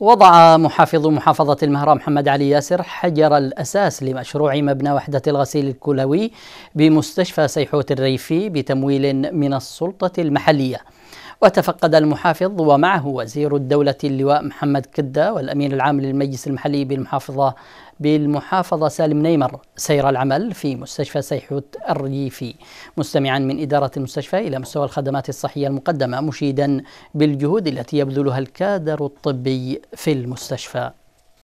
وضع محافظ محافظة المهرة محمد علي ياسر حجر الأساس لمشروع مبنى وحدة الغسيل الكلوي بمستشفى سيحوت الريفي بتمويل من السلطة المحلية وتفقد المحافظ ومعه وزير الدولة اللواء محمد كدة والأمين العام للمجلس المحلي بالمحافظة بالمحافظة سالم نيمر سير العمل في مستشفى سيحوت الريفي مستمعا من إدارة المستشفى إلى مستوى الخدمات الصحية المقدمة مشيدا بالجهود التي يبذلها الكادر الطبي في المستشفى